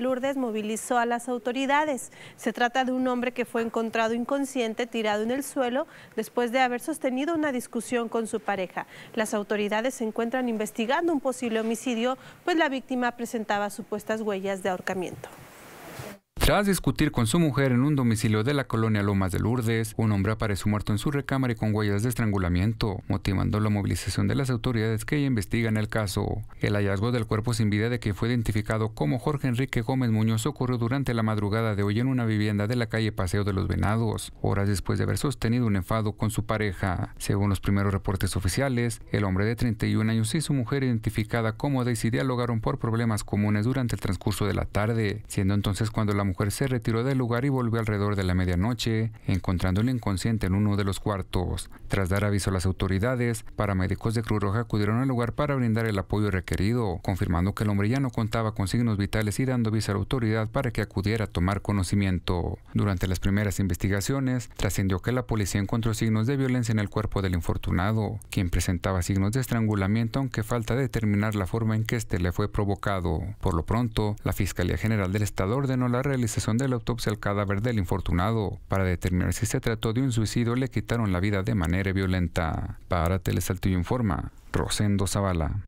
Lourdes movilizó a las autoridades. Se trata de un hombre que fue encontrado inconsciente tirado en el suelo después de haber sostenido una discusión con su pareja. Las autoridades se encuentran investigando un posible homicidio, pues la víctima presentaba supuestas huellas de ahorcamiento. Tras discutir con su mujer en un domicilio de la colonia Lomas de Lourdes, un hombre apareció muerto en su recámara y con huellas de estrangulamiento, motivando la movilización de las autoridades que investigan el caso. El hallazgo del cuerpo sin vida de quien fue identificado como Jorge Enrique Gómez Muñoz ocurrió durante la madrugada de hoy en una vivienda de la calle Paseo de los Venados, horas después de haber sostenido un enfado con su pareja. Según los primeros reportes oficiales, el hombre de 31 años y su mujer identificada como Daisy dialogaron por problemas comunes durante el transcurso de la tarde, siendo entonces cuando la mujer mujer se retiró del lugar y volvió alrededor de la medianoche, encontrándole inconsciente en uno de los cuartos. Tras dar aviso a las autoridades, paramédicos de Cruz Roja acudieron al lugar para brindar el apoyo requerido, confirmando que el hombre ya no contaba con signos vitales y dando aviso a la autoridad para que acudiera a tomar conocimiento. Durante las primeras investigaciones, trascendió que la policía encontró signos de violencia en el cuerpo del infortunado, quien presentaba signos de estrangulamiento aunque falta determinar la forma en que éste le fue provocado. Por lo pronto, la Fiscalía General del Estado ordenó la realización de la autopsia al cadáver del infortunado para determinar si se trató de un suicidio le quitaron la vida de manera violenta. Para Telesaltillo informa, Rosendo Zavala.